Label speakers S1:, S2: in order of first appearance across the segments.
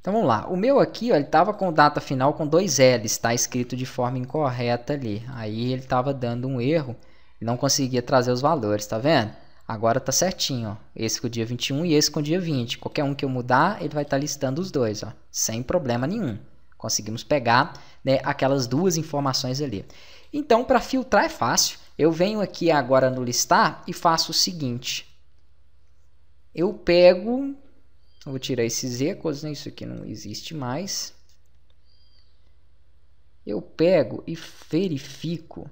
S1: Então vamos lá. O meu aqui, ó, ele estava com data final com dois L's, está escrito de forma incorreta ali. Aí ele estava dando um erro, não conseguia trazer os valores, tá vendo? Agora tá certinho, ó. Esse com o dia 21 e esse com o dia 20. Qualquer um que eu mudar, ele vai estar tá listando os dois, ó, sem problema nenhum. Conseguimos pegar né, aquelas duas informações ali. Então, para filtrar é fácil. Eu venho aqui agora no listar e faço o seguinte. Eu pego então, vou tirar esses ecos, né? isso aqui não existe mais. Eu pego e verifico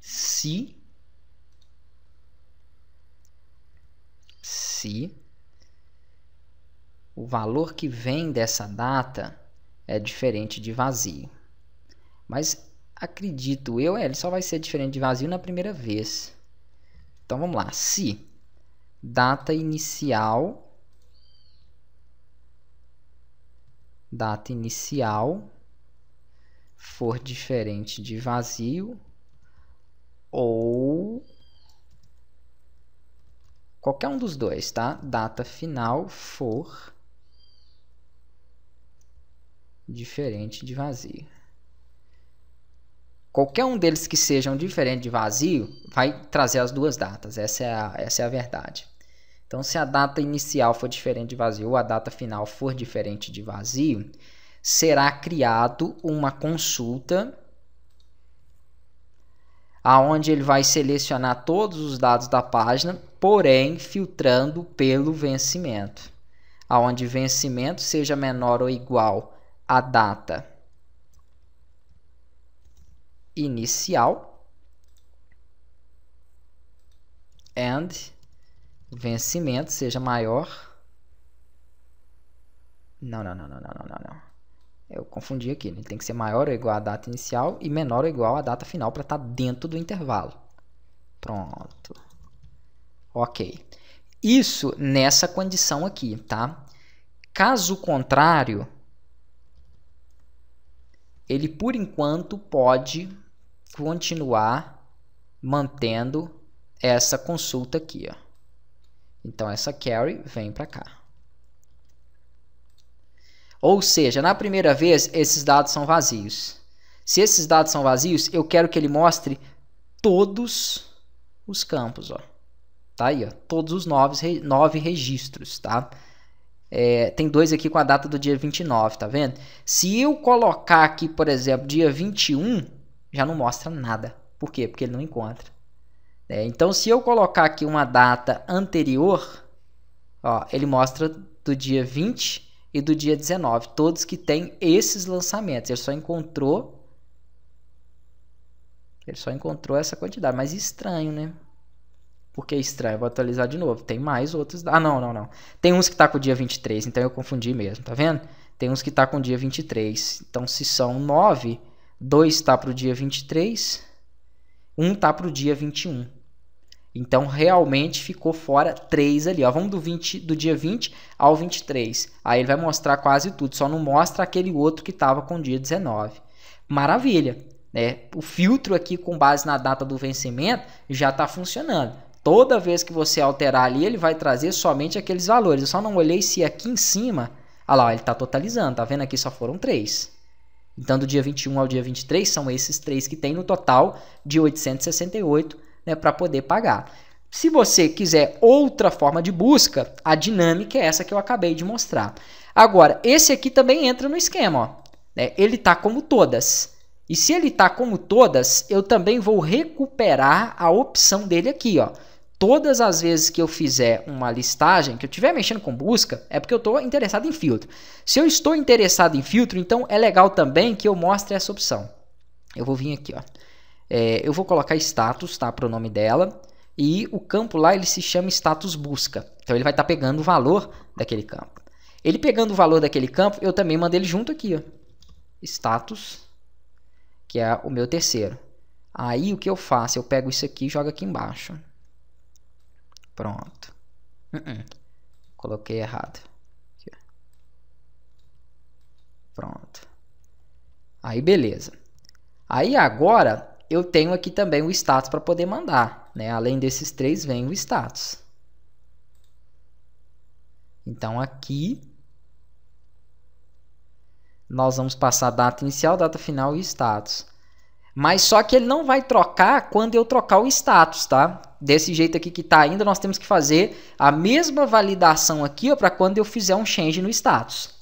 S1: se se o valor que vem dessa data é diferente de vazio. Mas acredito eu, é, ele só vai ser diferente de vazio na primeira vez. Então vamos lá, se data inicial, data inicial for diferente de vazio ou qualquer um dos dois, tá? Data final for diferente de vazio. Qualquer um deles que sejam diferente de vazio vai trazer as duas datas. Essa é a, essa é a verdade. Então, se a data inicial for diferente de vazio ou a data final for diferente de vazio, será criado uma consulta aonde ele vai selecionar todos os dados da página, porém filtrando pelo vencimento, aonde vencimento seja menor ou igual à data inicial and vencimento seja maior. Não, não, não, não, não, não, não. Eu confundi aqui. Ele né? tem que ser maior ou igual à data inicial e menor ou igual à data final para estar tá dentro do intervalo. Pronto. Ok. Isso nessa condição aqui, tá? Caso contrário, ele por enquanto pode continuar mantendo essa consulta aqui. Ó. Então, essa carry vem para cá. Ou seja, na primeira vez, esses dados são vazios. Se esses dados são vazios, eu quero que ele mostre todos os campos. Ó. Tá aí, ó. todos os nove, nove registros. Tá? É, tem dois aqui com a data do dia 29, tá vendo? Se eu colocar aqui, por exemplo, dia 21, já não mostra nada. Por quê? Porque ele não encontra. É, então, se eu colocar aqui uma data anterior, ó, ele mostra do dia 20 e do dia 19, todos que têm esses lançamentos. Ele só encontrou. Ele só encontrou essa quantidade. Mas estranho, né? Porque é estranho, vou atualizar de novo. Tem mais outros. Ah, não, não, não. Tem uns que está com o dia 23, então eu confundi mesmo, tá vendo? Tem uns que está com o dia 23. Então, se são 9, 2 está para o dia 23, 1 está para o dia 21. Então realmente ficou fora 3 ali. Ó. Vamos do, 20, do dia 20 ao 23. Aí ele vai mostrar quase tudo, só não mostra aquele outro que estava com o dia 19. Maravilha! Né? O filtro aqui com base na data do vencimento já está funcionando. Toda vez que você alterar ali, ele vai trazer somente aqueles valores. Eu só não olhei se aqui em cima. Olha lá, ele está totalizando, tá vendo aqui? Só foram 3. Então, do dia 21 ao dia 23, são esses três que tem no total de 868 né, para poder pagar. Se você quiser outra forma de busca, a dinâmica é essa que eu acabei de mostrar. Agora, esse aqui também entra no esquema. Ó, né? Ele está como todas. E se ele está como todas, eu também vou recuperar a opção dele aqui. Ó todas as vezes que eu fizer uma listagem, que eu estiver mexendo com busca, é porque eu estou interessado em filtro. Se eu estou interessado em filtro, então é legal também que eu mostre essa opção. Eu vou vir aqui, ó. É, eu vou colocar status, tá? Para o nome dela. E o campo lá, ele se chama status busca. Então, ele vai estar tá pegando o valor daquele campo. Ele pegando o valor daquele campo, eu também mando ele junto aqui, ó. Status, que é o meu terceiro. Aí, o que eu faço? Eu pego isso aqui e jogo aqui embaixo. Pronto. Uh -uh. Coloquei errado. Aqui, Pronto. Aí beleza. Aí agora eu tenho aqui também o status para poder mandar. Né? Além desses três vem o status. Então aqui nós vamos passar data inicial, data final e status. Mas só que ele não vai trocar quando eu trocar o status, tá? Desse jeito aqui que tá ainda, nós temos que fazer a mesma validação aqui para quando eu fizer um change no status.